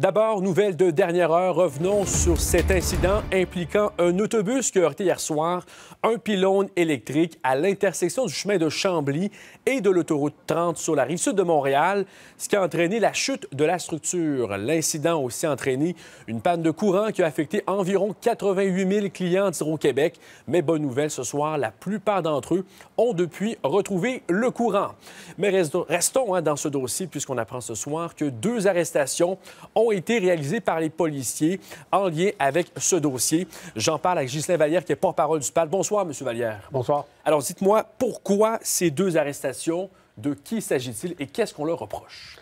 D'abord, nouvelle de dernière heure, revenons sur cet incident impliquant un autobus qui a heurté hier soir un pylône électrique à l'intersection du chemin de Chambly et de l'autoroute 30 sur la rive sud de Montréal, ce qui a entraîné la chute de la structure. L'incident a aussi entraîné une panne de courant qui a affecté environ 88 000 clients d'Hydro-Québec. Mais bonne nouvelle ce soir, la plupart d'entre eux ont depuis retrouvé le courant. Mais restons hein, dans ce dossier puisqu'on apprend ce soir que deux arrestations ont ont été réalisés par les policiers en lien avec ce dossier. J'en parle avec Gislain Vallière, qui est porte-parole du PAL. Bonsoir, M. Vallière. Bonsoir. Alors, dites-moi, pourquoi ces deux arrestations, de qui s'agit-il et qu'est-ce qu'on leur reproche?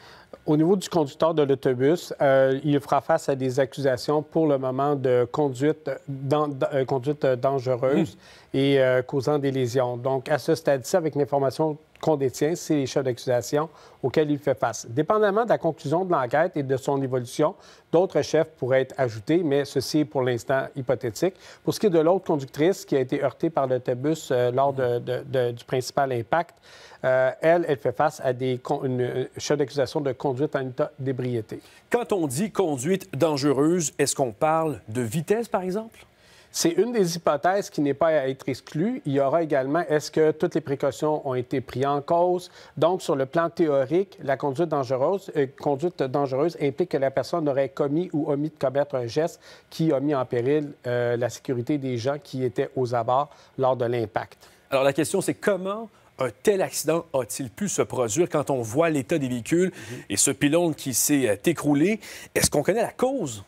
Au niveau du conducteur de l'autobus, euh, il fera face à des accusations pour le moment de conduite, dans, euh, conduite euh, dangereuse hum et euh, causant des lésions. Donc, à ce stade-ci, avec l'information qu'on détient, c'est les chefs d'accusation auxquels il fait face. Dépendamment de la conclusion de l'enquête et de son évolution, d'autres chefs pourraient être ajoutés, mais ceci est pour l'instant hypothétique. Pour ce qui est de l'autre conductrice qui a été heurtée par l'autobus euh, lors du principal impact, euh, elle, elle fait face à des chefs d'accusation de conduite en état d'ébriété. Quand on dit conduite dangereuse, est-ce qu'on parle de vitesse, par exemple? C'est une des hypothèses qui n'est pas à être exclue. Il y aura également, est-ce que toutes les précautions ont été prises en cause? Donc, sur le plan théorique, la conduite dangereuse, euh, implique que la personne aurait commis ou omis de commettre un geste qui a mis en péril euh, la sécurité des gens qui étaient aux abords lors de l'impact. Alors, la question, c'est comment un tel accident a-t-il pu se produire quand on voit l'état des véhicules mhm. et ce pylône qui s'est euh, écroulé? Est-ce qu'on connaît la cause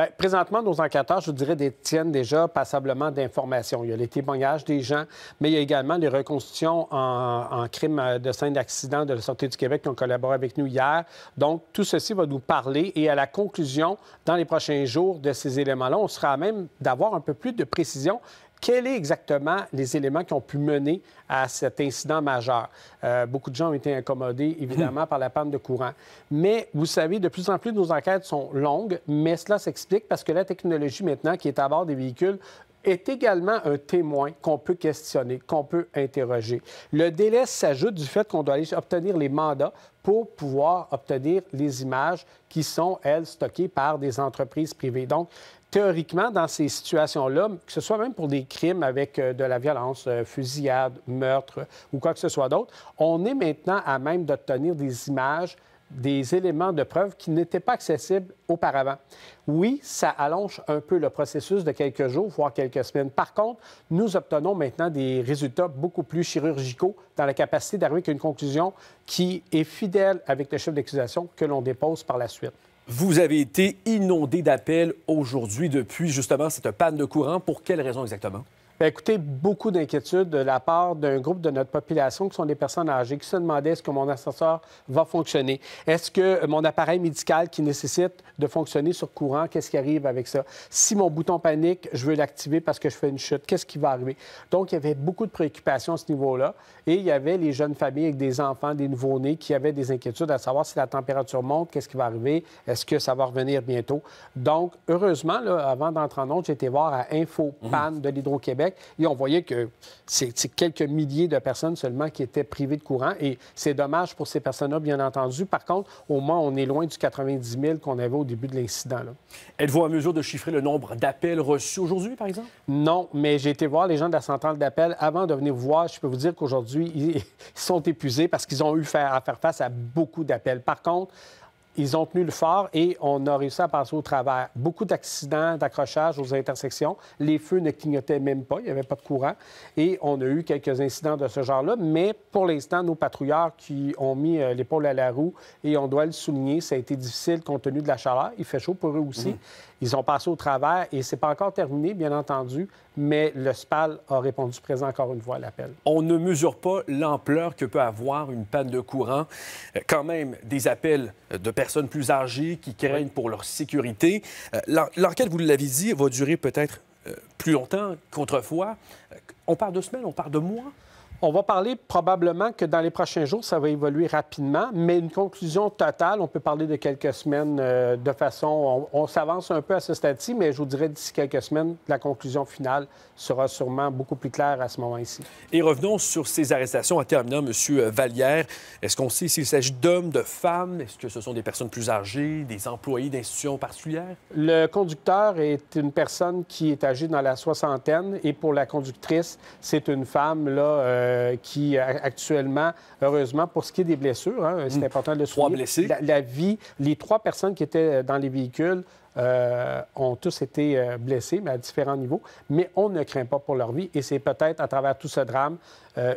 ben, présentement, nos enquêteurs, je dirais, détiennent déjà passablement d'informations. Il y a les témoignages des gens, mais il y a également les reconstitutions en, en crimes de scène d'accident de la Santé du Québec qui ont collaboré avec nous hier. Donc, tout ceci va nous parler et à la conclusion, dans les prochains jours de ces éléments-là, on sera à même d'avoir un peu plus de précision quels sont exactement les éléments qui ont pu mener à cet incident majeur? Euh, beaucoup de gens ont été incommodés, évidemment, par la panne de courant. Mais vous savez, de plus en plus, nos enquêtes sont longues, mais cela s'explique parce que la technologie maintenant qui est à bord des véhicules est également un témoin qu'on peut questionner, qu'on peut interroger. Le délai s'ajoute du fait qu'on doit aller obtenir les mandats pour pouvoir obtenir les images qui sont, elles, stockées par des entreprises privées. Donc, théoriquement, dans ces situations-là, que ce soit même pour des crimes avec euh, de la violence, euh, fusillade, meurtre ou quoi que ce soit d'autre, on est maintenant à même d'obtenir des images des éléments de preuve qui n'étaient pas accessibles auparavant. Oui, ça allonge un peu le processus de quelques jours, voire quelques semaines. Par contre, nous obtenons maintenant des résultats beaucoup plus chirurgicaux dans la capacité d'arriver à une conclusion qui est fidèle avec le chef d'accusation que l'on dépose par la suite. Vous avez été inondé d'appels aujourd'hui depuis justement cette panne de courant. Pour quelle raison exactement? Ben, écoutez, beaucoup d'inquiétudes de la part d'un groupe de notre population qui sont des personnes âgées qui se demandaient est-ce que mon ascenseur va fonctionner? Est-ce que euh, mon appareil médical qui nécessite de fonctionner sur courant, qu'est-ce qui arrive avec ça? Si mon bouton panique, je veux l'activer parce que je fais une chute, qu'est-ce qui va arriver? Donc, il y avait beaucoup de préoccupations à ce niveau-là. Et il y avait les jeunes familles avec des enfants, des nouveau-nés qui avaient des inquiétudes à savoir si la température monte, qu'est-ce qui va arriver? Est-ce que ça va revenir bientôt? Donc, heureusement, avant d'entrer en onde, j'étais voir à Info mhm. de l'Hydro-Québec et on voyait que c'est quelques milliers de personnes seulement qui étaient privées de courant. Et c'est dommage pour ces personnes-là, bien entendu. Par contre, au moins, on est loin du 90 000 qu'on avait au début de l'incident. Êtes-vous en mesure de chiffrer le nombre d'appels reçus aujourd'hui, par exemple? Non, mais j'ai été voir les gens de la centrale d'appels avant de venir vous voir. Je peux vous dire qu'aujourd'hui, ils sont épuisés parce qu'ils ont eu à faire face à beaucoup d'appels. Par contre, ils ont tenu le fort et on a réussi à passer au travers. Beaucoup d'accidents, d'accrochages aux intersections. Les feux ne clignotaient même pas, il n'y avait pas de courant. Et on a eu quelques incidents de ce genre-là. Mais pour l'instant, nos patrouilleurs qui ont mis euh, l'épaule à la roue, et on doit le souligner, ça a été difficile compte tenu de la chaleur. Il fait chaud pour eux aussi. Mmh. Ils ont passé au travers et c'est pas encore terminé, bien entendu, mais le SPAL a répondu présent encore une fois à l'appel. On ne mesure pas l'ampleur que peut avoir une panne de courant. Euh, quand même, des appels de personnes plus âgées qui craignent pour leur sécurité. Euh, l'enquête, vous l'avez dit, va durer peut-être euh, plus longtemps qu'autrefois. Euh, on parle de semaines, on parle de mois. On va parler probablement que dans les prochains jours, ça va évoluer rapidement, mais une conclusion totale, on peut parler de quelques semaines euh, de façon. On, s'avance un peu à ce stade-ci, mais je vous dirais d'ici quelques semaines, la conclusion finale sera sûrement beaucoup plus claire à ce moment-ci. Et revenons sur ces arrestations en terminant, M. Vallière. Est-ce qu'on sait s'il s'agit d'hommes, de femmes? Est-ce que ce sont des personnes plus âgées, des employés d'institutions particulières? Le conducteur est une personne qui est âgée dans la soixantaine et pour la conductrice, c'est une femme, là. Euh, euh, qui euh, actuellement, heureusement, pour ce qui est des blessures, hein, c'est hmm. important de le souligner. Trois blessés. La, vie, les trois personnes qui étaient euh, dans les véhicules ont tous été blessés, mais à différents niveaux. Mais on ne craint pas pour leur vie et c'est peut-être à travers tout ce drame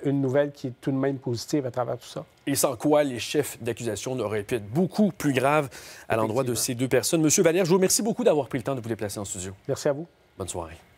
une nouvelle qui est tout de même positive à travers tout ça. Et sans quoi les chefs d'accusation n'auraient pu être beaucoup plus graves à l'endroit de ces deux personnes. Monsieur Valère, je vous remercie beaucoup d'avoir pris le temps de vous déplacer en studio. Merci à vous. Bonne soirée.